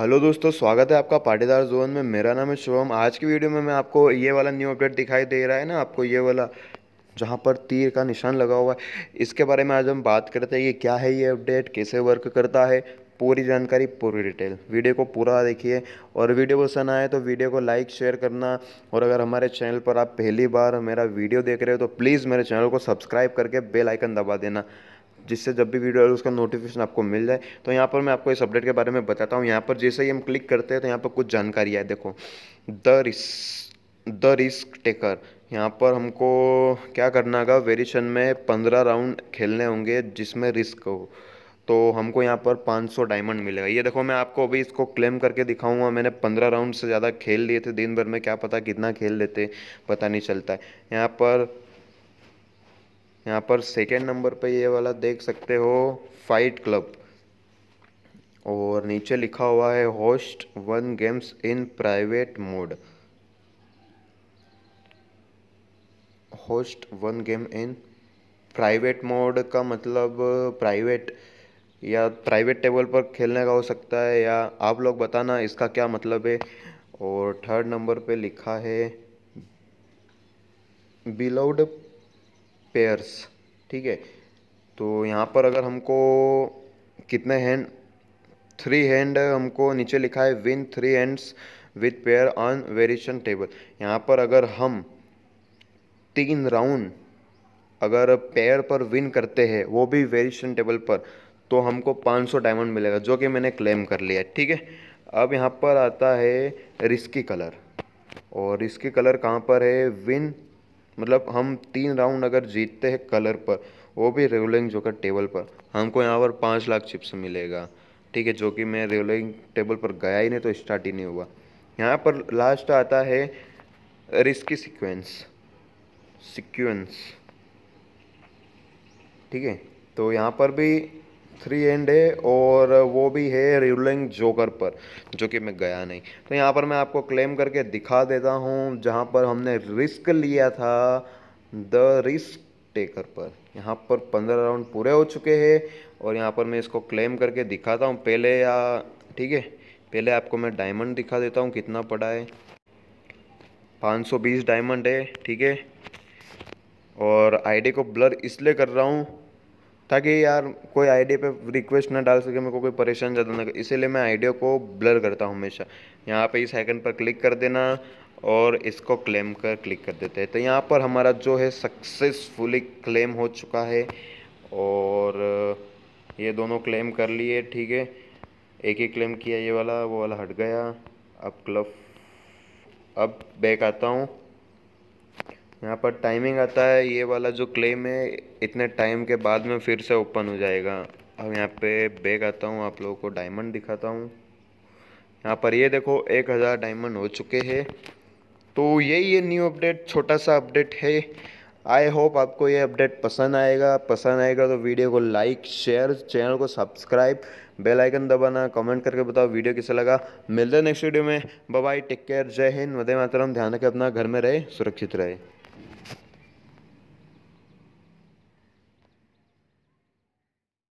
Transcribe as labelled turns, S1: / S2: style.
S1: hello दोस्तों स्वागत है आपका पाटीदार जोन में मेरा नाम है शुभम आज की वीडियो में मैं आपको ये वाला न्यू अपडेट दिखाई दे रहा है ना आपको ये वाला जहाँ पर तीर का निशान लगा हुआ है इसके बारे में आज हम बात करते हैं ये क्या है ये अपडेट कैसे वर्क करता है पूरी जानकारी पूरी डिटेल वीडियो को पूरा देखिए और वीडियो पसंद आए तो वीडियो को लाइक शेयर करना और अगर हमारे चैनल पर आप पहली बार मेरा वीडियो देख रहे हो तो प्लीज़ मेरे चैनल को सब्सक्राइब करके बेल आइकन दबा देना जिससे जब भी वीडियो उसका नोटिफिकेशन आपको मिल जाए तो यहाँ पर मैं आपको इस अपडेट के बारे में बताता हूँ यहाँ पर जैसे ही हम क्लिक करते हैं तो यहाँ पर कुछ जानकारी आए देखो the risk the risk taker यहाँ पर हमको क्या करना होगा वेरिएशन में पंद्रह राउंड खेलने होंगे जिसमें रिस्क हो तो हमको यहाँ पर पाँच सौ डायमंड मिलेगा ये देखो मैं आपको अभी इसको क्लेम करके दिखाऊंगा मैंने पंद्रह राउंड से ज़्यादा खेल लिए थे दिन भर में क्या पता कितना खेल लेते पता नहीं चलता है यहाँ पर यहाँ पर सेकेंड नंबर पे ये वाला देख सकते हो फाइट क्लब और नीचे लिखा हुआ है host one games in private mode host one game in private mode का मतलब प्राइवेट या प्राइवेट टेबल पर खेलने का हो सकता है या आप लोग बताना इसका क्या मतलब है और थर्ड नंबर पे लिखा है बिलोड पेयर्स ठीक है तो यहाँ पर अगर हमको कितने हैंड थ्री हैंड हमको नीचे लिखा है win three hands with pair on variation table यहाँ पर अगर हम तीन राउंड अगर पेयर पर विन करते हैं वो भी वेरिएशन टेबल पर तो हमको 500 डायमंड मिलेगा जो कि मैंने क्लेम कर लिया है ठीक है अब यहाँ पर आता है रिस्की कलर और रिस्की कलर कहाँ पर है विन मतलब हम तीन राउंड अगर जीतते हैं कलर पर वो भी रेवलिंग जोकर टेबल पर हमको यहाँ पर पाँच लाख चिप्स मिलेगा ठीक है जो कि मैं रेवलिंग टेबल पर गया ही नहीं तो स्टार्ट ही नहीं हुआ यहाँ पर लास्ट आता है रिस्की सिक्वेंस सिक्वेंस ठीक है तो यहाँ पर भी थ्री एंड है और वो भी है रिवलिंग जोकर पर जो कि मैं गया नहीं तो यहाँ पर मैं आपको क्लेम करके दिखा देता हूँ जहाँ पर हमने रिस्क लिया था द रिस्क टेकर पर यहाँ पर पंद्रह राउंड पूरे हो चुके हैं और यहाँ पर मैं इसको क्लेम करके दिखाता हूँ पहले या ठीक है पहले आपको मैं डायमंड दिखा देता हूँ कितना पड़ा है 520 डायमंड है ठीक है और आईडी को ब्लर इसलिए कर रहा हूँ ताकि यार कोई आइडिया पे रिक्वेस्ट ना डाल सके मेरे को कोई परेशान ज़्यादा ना इसीलिए मैं आइडिया को ब्लर करता हूँ हमेशा यहाँ पे इस आइकन पर क्लिक कर देना और इसको क्लेम कर क्लिक कर देते हैं तो यहाँ पर हमारा जो है सक्सेसफुली क्लेम हो चुका है और ये दोनों क्लेम कर लिए ठीक है एक ही क्लेम किया ये वाला वो वाला हट गया अब क्लब अब बैक आता हूँ यहाँ पर टाइमिंग आता है ये वाला जो क्लेम है इतने टाइम के बाद में फिर से ओपन हो जाएगा अब यहाँ पे बैग आता हूँ आप लोगों को डायमंड दिखाता हूँ यहाँ पर ये देखो एक हज़ार डायमंड हो चुके हैं तो यही ये न्यू अपडेट छोटा सा अपडेट है आई होप आपको ये अपडेट पसंद आएगा पसंद आएगा तो वीडियो को लाइक शेयर चैनल को सब्सक्राइब बेल आइकन दबाना कमेंट करके बताओ वीडियो कैसा लगा मिलते हैं नेक्स्ट वीडियो में bye take care Jai Hind वदे मातरम ध्यान रखें अपना घर में रहे सुरक्षित रहे